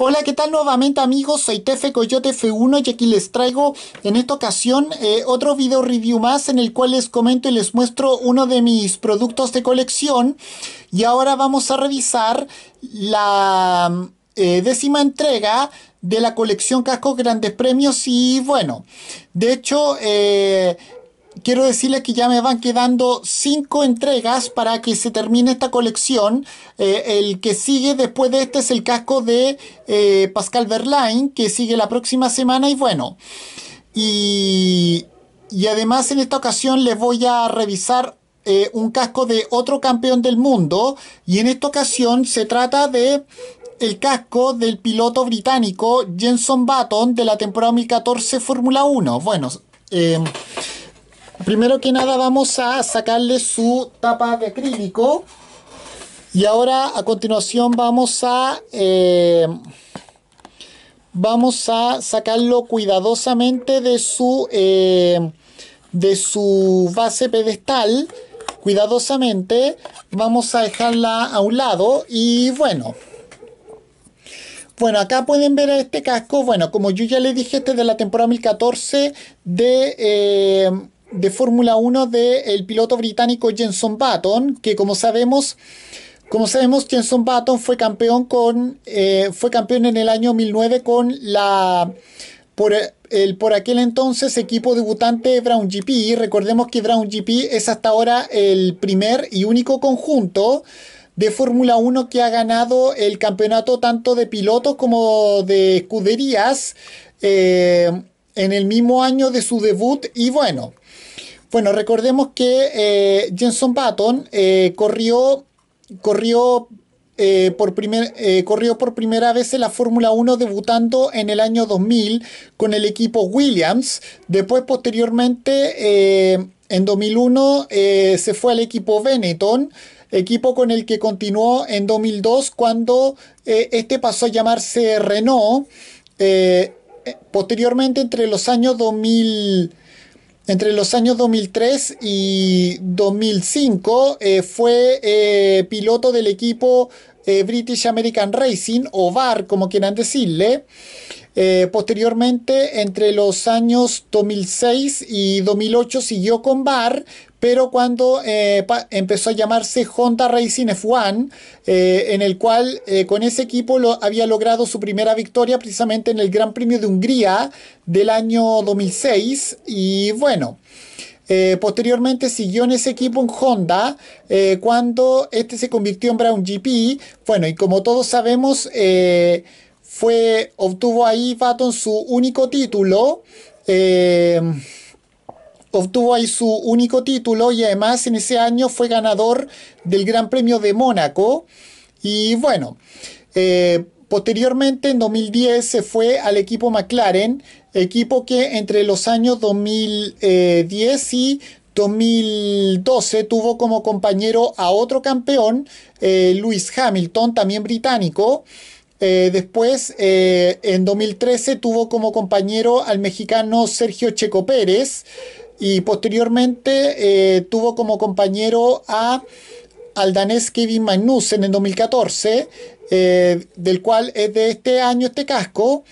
Hola, ¿qué tal nuevamente amigos? Soy Tefe Coyote F1 y aquí les traigo en esta ocasión eh, otro video review más en el cual les comento y les muestro uno de mis productos de colección. Y ahora vamos a revisar la eh, décima entrega de la colección Casco Grandes Premios y bueno, de hecho... Eh, quiero decirles que ya me van quedando cinco entregas para que se termine esta colección. Eh, el que sigue después de este es el casco de eh, Pascal Verlaine, que sigue la próxima semana y bueno. Y, además en esta ocasión les voy a revisar eh, un casco de otro campeón del mundo y en esta ocasión se trata de el casco del piloto británico Jenson Button de la temporada 2014 Fórmula 1. Bueno, Primero que nada vamos a sacarle su tapa de acrílico. Y ahora a continuación vamos a... Eh, vamos a sacarlo cuidadosamente de su... Eh, de su base pedestal cuidadosamente vamos a dejarla a un lado y bueno bueno acá pueden ver este casco bueno como yo ya le dije este es de la temporada 2014 de eh, de Fórmula 1 del piloto británico Jenson Button, que como sabemos, como sabemos, Jenson Button fue campeón con eh, fue campeón en el año 2009 con la por el por aquel entonces equipo debutante Brown GP. Recordemos que Brown GP es hasta ahora el primer y único conjunto de Fórmula 1 que ha ganado el campeonato tanto de pilotos como de escuderías eh, en el mismo año de su debut y bueno, bueno, recordemos que eh, Jenson Button eh, corrió, corrió, eh, por corrió por primera vez en la Fórmula 1 debutando en el año 2000 con el equipo Williams. Después, posteriormente, en 2001 se fue al equipo Benetton equipo con el que continuó en 2002 cuando este pasó a llamarse Renault. posteriormente, entre los años 2000, entre los años 2003 y 2005 eh, fue eh, piloto del equipo eh, British American Racing o VAR, como quieran decirle. Eh, posteriormente, entre los años 2006 y 2008 siguió con VAR, pero cuando eh, empezó a llamarse Honda Racing F1, en el cual con ese equipo lo había logrado su primera victoria precisamente en el Gran Premio de Hungría del año 2006. Y bueno, eh, posteriormente siguió en ese equipo en Honda eh, cuando este se convirtió en Brown GP. Bueno, y como todos sabemos, eh, fue, obtuvo ahí Baton su único título. obtuvo ahí su único título y además en ese año fue ganador del Gran Premio de Mónaco. Y bueno, posteriormente en 2010 se fue al equipo McLaren equipo que entre los años 2010 y 2012 tuvo como compañero a otro campeón, Luis eh, Lewis Hamilton, también británico. Eh, después, eh, en 2013, tuvo como compañero al mexicano Sergio Checo Pérez. Y posteriormente tuvo como compañero a, al danés Kevin Magnussen en 2014, del cual es de este año este casco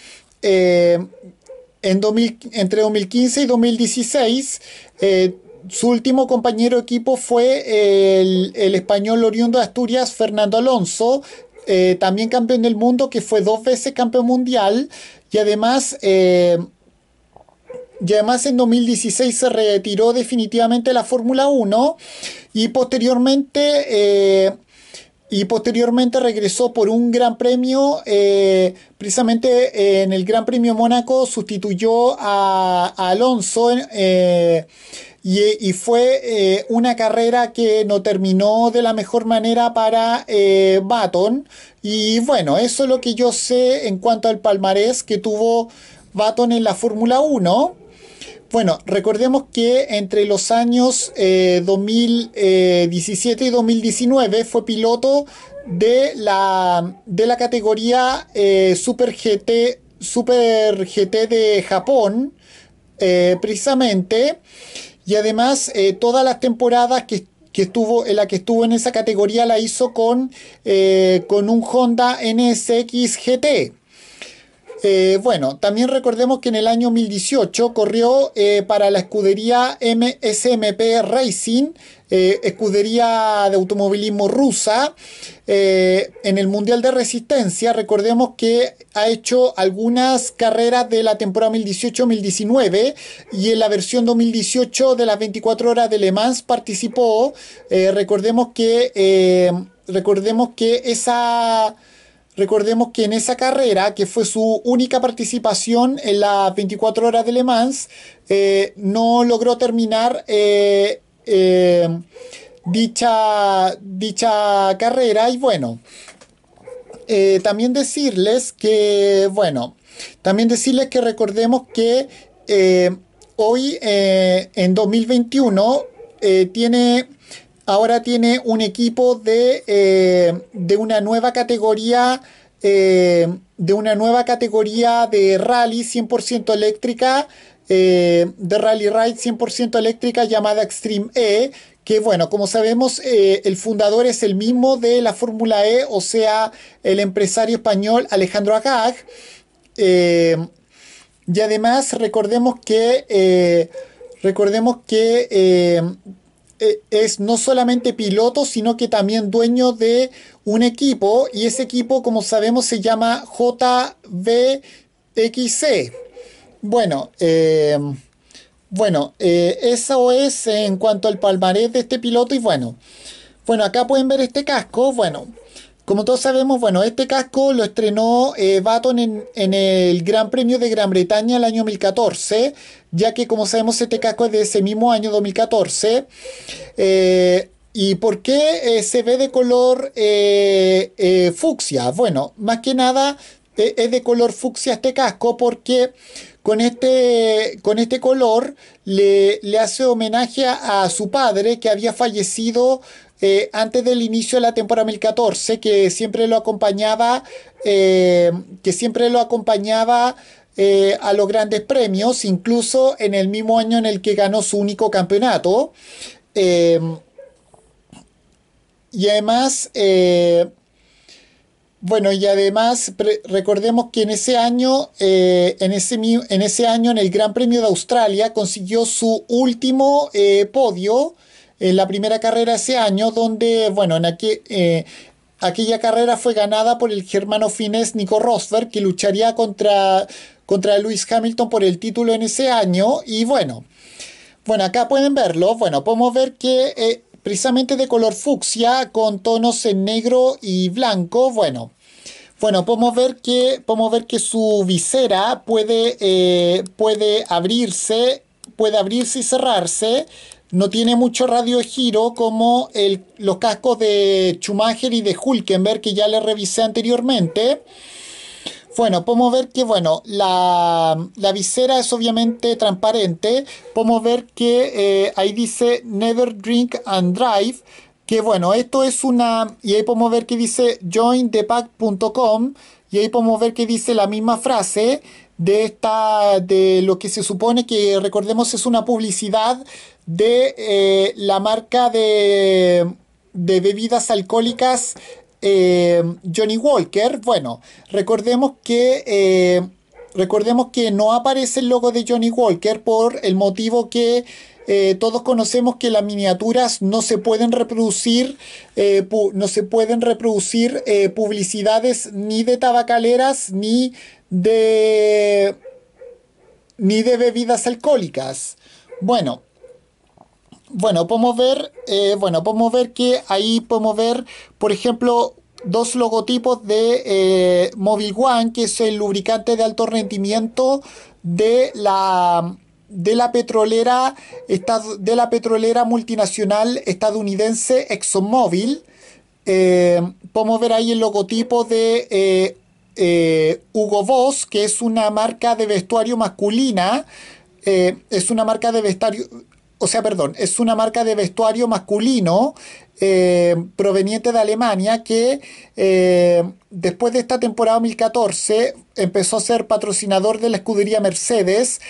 entre 2015 y 2016. Eh, su último compañero de equipo fue el, español oriundo de Asturias, Fernando Alonso, eh, también campeón del mundo, que fue dos veces campeón mundial y además... Eh, además en 2016 se retiró definitivamente la Fórmula 1 y posteriormente y posteriormente regresó por un gran premio, eh, precisamente eh, en el Gran Premio Mónaco sustituyó a, Alonso eh, y, fue una carrera que no terminó de la mejor manera para Baton. Y bueno, eso es lo que yo sé en cuanto al palmarés que tuvo Baton en la Fórmula 1. Bueno, recordemos que entre los años 2017 eh, y 2019 fue piloto de la, de la categoría eh, Super, GT, Super GT de Japón, eh, precisamente, y además todas las temporadas que, estuvo, en la que estuvo en esa categoría la hizo con, con un Honda NSX GT. Eh, bueno, también recordemos que en el año 2018 corrió eh, para la escudería MSMP Racing, eh, escudería de automovilismo rusa, en el Mundial de Resistencia. Recordemos que ha hecho algunas carreras de la temporada 2018-2019 y en la versión 2018 de las 24 horas de Le Mans participó. recordemos que recordemos que esa Recordemos que en esa carrera, que fue su única participación en las 24 horas de Le Mans, eh, no logró terminar eh, eh, dicha, dicha carrera. Y bueno, también decirles que, bueno, también decirles que recordemos que hoy en 2021 tiene ahora tiene un equipo de, eh, una nueva categoría. Eh, de una nueva categoría de rally 100% eléctrica, eh, de rally ride 100% eléctrica llamada Extreme E, que bueno, como sabemos, el fundador es el mismo de la Fórmula E, o sea, el empresario español Alejandro Agag. y además recordemos que, recordemos que eh, es no solamente piloto, sino que también dueño de un equipo y ese equipo, como sabemos, se llama JVXC. Bueno, eh, bueno, eh, eso es en cuanto al palmarés de este piloto y bueno, bueno, acá pueden ver este casco, bueno. Como todos sabemos, bueno, este casco lo estrenó eh, Baton en, el Gran Premio de Gran Bretaña el año 2014, ya que como sabemos este casco es de ese mismo año 2014. Eh, ¿Y por qué eh, se ve de color fucsia? Bueno, más que nada e, es de color fucsia este casco porque con este, con este color le, hace homenaje a su padre que había fallecido eh, antes del inicio de la temporada 2014, que siempre lo acompañaba, eh, que siempre lo acompañaba eh, a los grandes premios, incluso en el mismo año en el que ganó su único campeonato. y además, bueno, y además recordemos que en ese año, en, ese, en ese año, en el Gran Premio de Australia, consiguió su último podio en la primera carrera ese año, donde, bueno, en eh, Aquella carrera fue ganada por el germano finés Nico Rosberg, que lucharía contra, contra Lewis Hamilton por el título en ese año. Y bueno, bueno, acá pueden verlo. Bueno, podemos ver que eh, precisamente de color fucsia, con tonos en negro y blanco. Bueno, bueno, podemos ver que, podemos ver que su visera puede, eh, puede abrirse, puede abrirse y cerrarse no tiene mucho radio giro como el, los cascos de Schumacher y de Hulkenberg que ya le revisé anteriormente. Bueno, podemos ver que bueno, la, visera es obviamente transparente. Podemos ver que eh, ahí dice Never Drink and Drive. Que bueno, esto es una... Y ahí podemos ver que dice jointhepack.com. Y ahí podemos ver que dice la misma frase de esta de lo que se supone que recordemos es una publicidad de eh, la marca de, bebidas alcohólicas eh, Johnny Walker. Bueno, recordemos que... Eh, recordemos que no aparece el logo de Johnny Walker por el motivo que todos conocemos que las miniaturas no se pueden reproducir, no se pueden reproducir publicidades ni de tabacaleras ni de ni de bebidas alcohólicas. Bueno, bueno, podemos ver, eh, bueno, podemos ver que ahí podemos ver, por ejemplo, dos logotipos de eh, One, que es el lubricante de alto rendimiento de la de la petrolera de la petrolera multinacional estadounidense ExxonMobil. Eh, podemos ver ahí el logotipo de eh, Hugo Boss, que es una marca de vestuario masculina. es una marca de vestuario, o sea, perdón, es una marca de vestuario masculino eh, proveniente de Alemania que eh, después de esta temporada 2014 empezó a ser patrocinador de la escudería Mercedes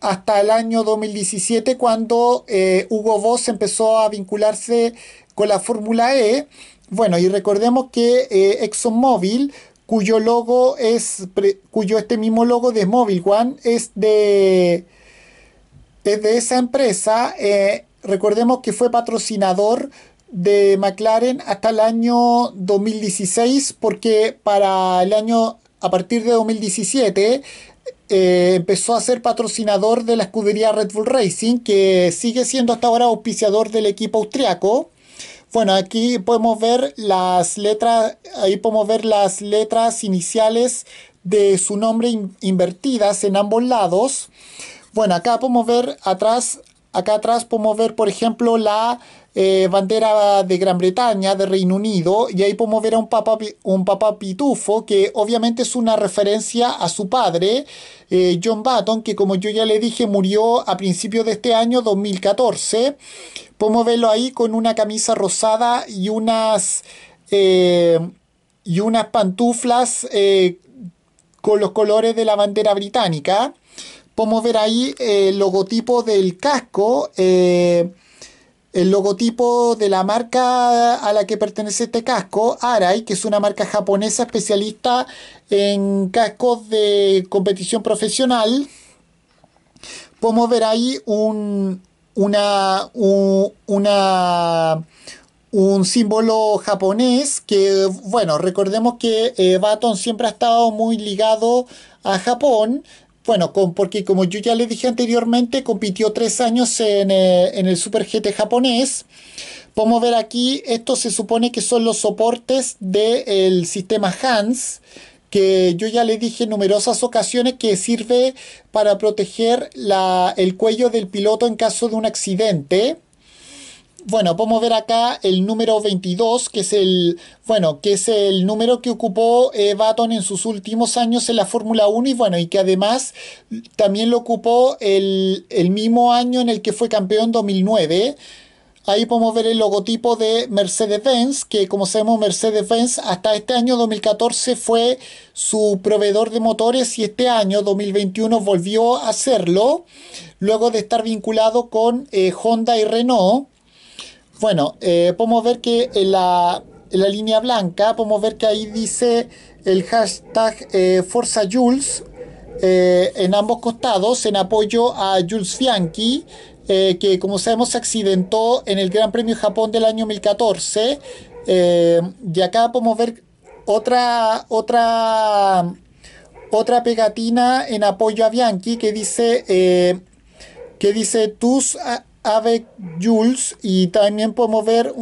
hasta el año 2017 cuando eh, Hugo Boss empezó a vincularse con la Fórmula E. Bueno, y recordemos que ExxonMobil cuyo logo es, cuyo este mismo logo de Mobile One es de de esa empresa, eh, recordemos que fue patrocinador de McLaren hasta el año 2016, porque para el año, a partir de 2017, eh, empezó a ser patrocinador de la escudería Red Bull Racing, que sigue siendo hasta ahora auspiciador del equipo austriaco. Bueno, aquí podemos ver las letras, ahí podemos ver las letras iniciales de su nombre invertidas en ambos lados. Bueno, acá podemos ver atrás, acá atrás podemos ver, por ejemplo, la eh, bandera de Gran Bretaña, de Reino Unido, y ahí podemos ver a un papá, un papá pitufo, que obviamente es una referencia a su padre, eh, John Baton, que como yo ya le dije, murió a principios de este año 2014. Podemos verlo ahí con una camisa rosada y unas, eh, y unas pantuflas con los colores de la bandera británica podemos ver ahí eh, el logotipo del casco, eh, el logotipo de la marca a la que pertenece este casco, Arai, que es una marca japonesa especialista en cascos de competición profesional. Podemos ver ahí un, una, un símbolo japonés que, bueno, recordemos que eh, Baton siempre ha estado muy ligado a Japón. Bueno, porque como yo ya le dije anteriormente, compitió tres años en, eh, el Super GT japonés. Podemos ver aquí, esto se supone que son los soportes del sistema HANS, que yo ya le dije en numerosas ocasiones que sirve para proteger el cuello del piloto en caso de un accidente bueno, podemos ver acá el número 22, que es el, bueno, que es el número que ocupó eh, Baton en sus últimos años en la Fórmula 1 y bueno, y que además también lo ocupó el, mismo año en el que fue campeón 2009. Ahí podemos ver el logotipo de Mercedes-Benz, que como sabemos Mercedes-Benz hasta este año 2014 fue su proveedor de motores y este año 2021 volvió a hacerlo luego de estar vinculado con eh, Honda y Renault. Bueno, eh, podemos ver que en la, línea blanca, podemos ver que ahí dice el hashtag eh, Forza Jules eh, en ambos costados en apoyo a Jules Bianchi, que como sabemos se accidentó en el Gran Premio Japón del año 2014. y acá podemos ver otra, otra, otra pegatina en apoyo a Bianchi que dice, dice tus avec Jules y también podemos ver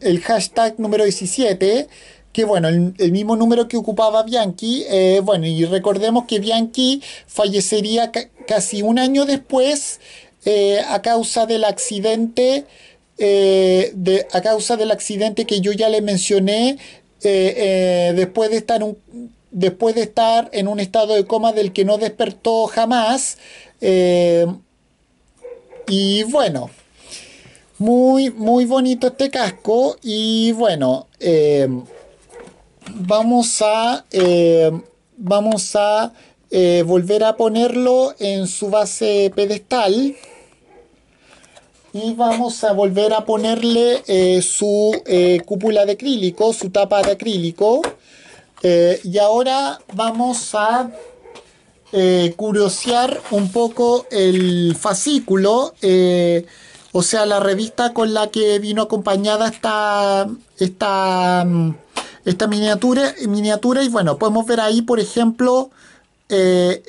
el hashtag número 17 que bueno, el, mismo número que ocupaba Bianchi, eh, bueno, y recordemos que Bianchi fallecería casi un año después eh, a causa del accidente, eh, de, a causa del accidente que yo ya le mencioné, después de estar después de estar en un estado de coma del que no despertó jamás, y bueno, muy, muy bonito este casco. Y bueno, eh, vamos a, eh, vamos a eh, volver a ponerlo en su base pedestal. Y vamos a volver a ponerle su cúpula de acrílico, su tapa de acrílico. y ahora vamos a eh, curiosear un poco el fascículo, eh, o sea, la revista con la que vino acompañada esta, esta, mm, esta miniatura, miniatura. Y bueno, podemos ver ahí, por ejemplo, eh,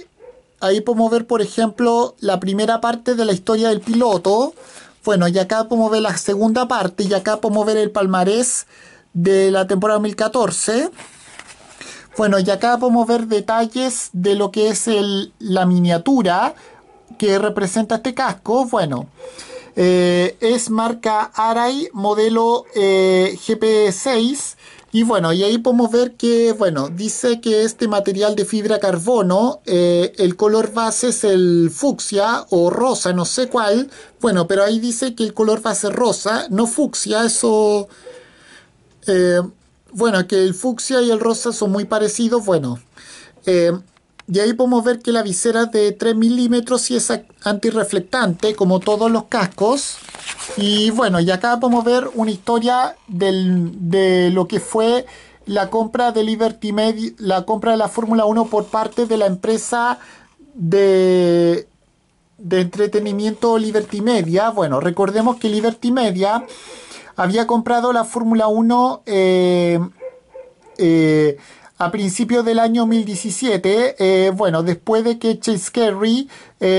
ahí podemos ver, por ejemplo, la primera parte de la historia del piloto. Bueno, y acá podemos ver la segunda parte y acá podemos ver el palmarés de la temporada 2014. Bueno, y acá podemos ver detalles de lo que es la miniatura que representa este casco. Bueno, eh, es marca Arai, modelo eh, GP6. Y bueno, y ahí podemos ver que, bueno, dice que este material de fibra carbono, eh, el color base es el fucsia o rosa, no sé cuál. Bueno, pero ahí dice que el color base es rosa, no fucsia, eso bueno, que el fucsia y el rosa son muy parecidos, bueno. y eh, ahí podemos ver que la visera de 3 milímetros y es antirreflectante, como todos los cascos. Y bueno, y acá podemos ver una historia de lo que fue la compra de Liberty Media, la compra de la Fórmula 1 por parte de la empresa de entretenimiento Liberty Media. Bueno, recordemos que Liberty Media había comprado la Fórmula 1 eh, eh, a principios del año 2017, eh, bueno, después de que Chase Carey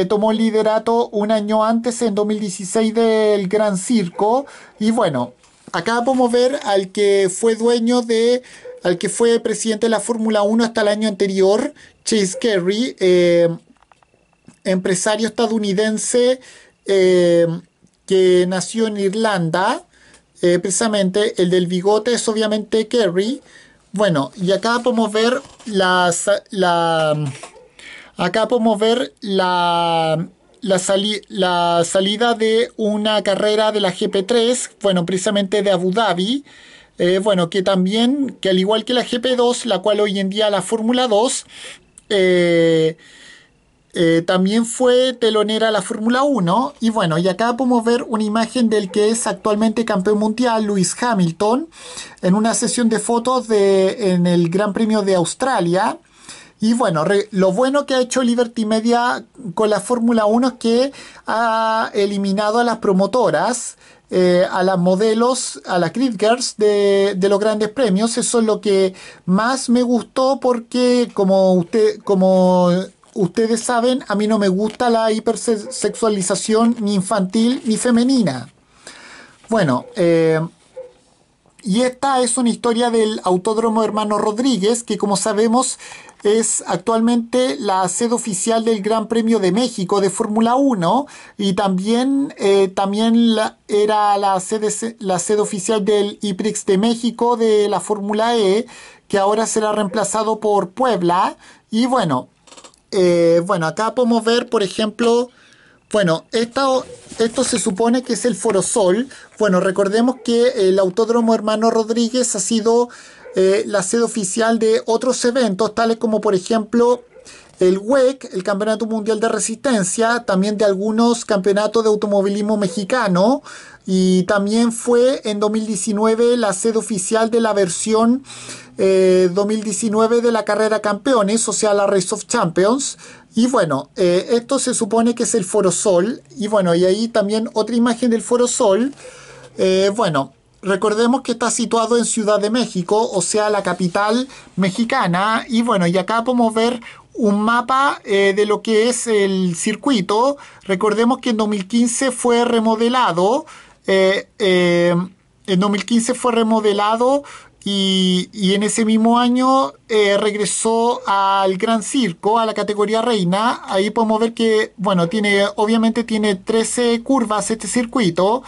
tomó el liderato un año antes, en 2016, del Gran Circo. Y bueno, acá podemos ver al que fue dueño de, al que fue presidente de la Fórmula 1 hasta el año anterior, Chase Carey, empresario estadounidense que nació en Irlanda. Eh, precisamente el del bigote es obviamente Kerry. Bueno, y acá podemos ver las, la... Acá podemos ver la, la, salida de una carrera de la GP3, bueno, precisamente de Abu Dhabi. Eh, bueno, que también, que al igual que la GP2, la cual hoy en día la Fórmula 2, eh, eh, también fue telonera la Fórmula 1 y bueno, y acá podemos ver una imagen del que es actualmente campeón mundial, Lewis Hamilton, en una sesión de fotos de, en el Gran Premio de Australia. Y bueno, lo bueno que ha hecho Liberty Media con la Fórmula 1 es que ha eliminado a las promotoras, eh, a las modelos, a las grid girls de, de, los grandes premios. Eso es lo que más me gustó porque como usted, como ustedes saben, a mí no me gusta la hipersexualización ni infantil ni femenina. Bueno, eh, y esta es una historia del Autódromo Hermano Rodríguez, que como sabemos es actualmente la sede oficial del Gran Premio de México de Fórmula 1 y también, eh, también era la sede, la sede oficial del IPRIX de México de la Fórmula E, que ahora será reemplazado por Puebla. Y bueno, eh, bueno, acá podemos ver, por ejemplo, bueno, esto se supone que es el Forosol. Bueno, recordemos que el Autódromo Hermano Rodríguez ha sido eh, la sede oficial de otros eventos, tales como por ejemplo el WEC, el Campeonato Mundial de Resistencia, también de algunos campeonatos de automovilismo mexicano. Y también fue en 2019 la sede oficial de la versión 2019 eh, de la carrera campeones, o sea, la Race of Champions. Y bueno, eh, esto se supone que es el Foro Sol. Y bueno, y ahí también otra imagen del Foro Sol. Eh, bueno, recordemos que está situado en Ciudad de México, o sea, la capital mexicana. Y bueno, y acá podemos ver un mapa eh, de lo que es el circuito. Recordemos que en 2015 fue remodelado. Eh, eh, en 2015 fue remodelado y, en ese mismo año regresó al Gran Circo, a la categoría reina. Ahí podemos ver que, bueno, tiene, obviamente tiene 13 curvas este circuito.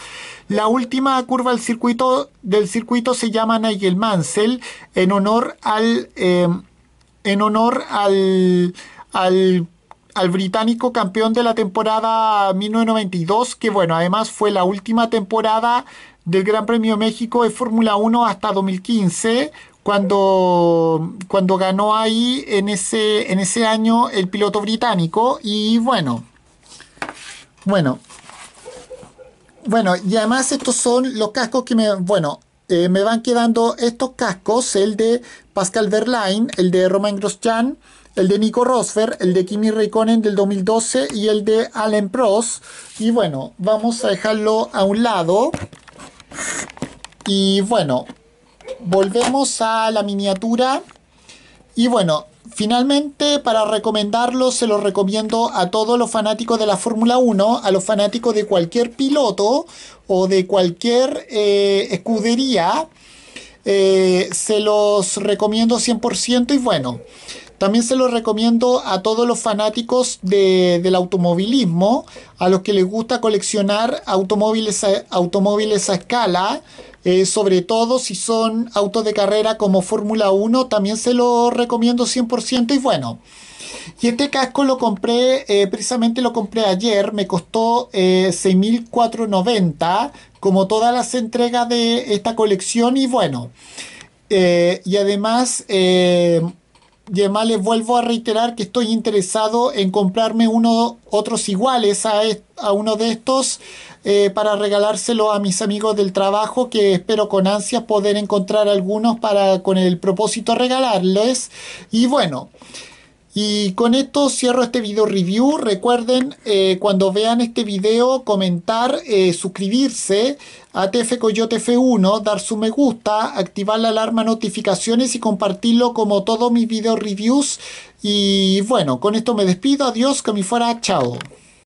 La última curva del circuito, del circuito se llama Nigel Mansell en honor al en honor al, al, británico campeón de la temporada 1992, que bueno, además fue la última temporada del Gran Premio México de Fórmula 1 hasta 2015, cuando, cuando ganó ahí en ese, en ese año el piloto británico. Y bueno, bueno, bueno, y además estos son los cascos que me, bueno, eh, me van quedando estos cascos, el de Pascal Verlaine, el de Romain Grosjean, el de Nico Rosfer, el de Kimi Raikkonen del 2012 y el de Allen Prost. Y bueno, vamos a dejarlo a un lado. Y bueno, volvemos a la miniatura. Y bueno, Finalmente, para recomendarlo, se lo recomiendo a todos los fanáticos de la Fórmula 1, a los fanáticos de cualquier piloto o de cualquier eh, escudería. Eh, se los recomiendo 100% y bueno, también se lo recomiendo a todos los fanáticos del automovilismo, a los que les gusta coleccionar automóviles a, automóviles a escala, eh, sobre todo si son autos de carrera como Fórmula 1, también se lo recomiendo 100% y bueno. Y este casco lo compré, eh, precisamente lo compré ayer, me costó 6.490, eh, como todas las entregas de esta colección y bueno. y además y además les vuelvo a reiterar que estoy interesado en comprarme uno, otros iguales a, a uno de estos eh, para regalárselo a mis amigos del trabajo que espero con ansias poder encontrar algunos para con el propósito regalarles. Y bueno. Y con esto cierro este video review. Recuerden, eh, cuando vean este video, comentar, eh, suscribirse a TF Coyote F1, dar su me gusta, activar la alarma notificaciones y compartirlo como todos mis video reviews. Y bueno, con esto me despido. Adiós, que me fuera. Chao.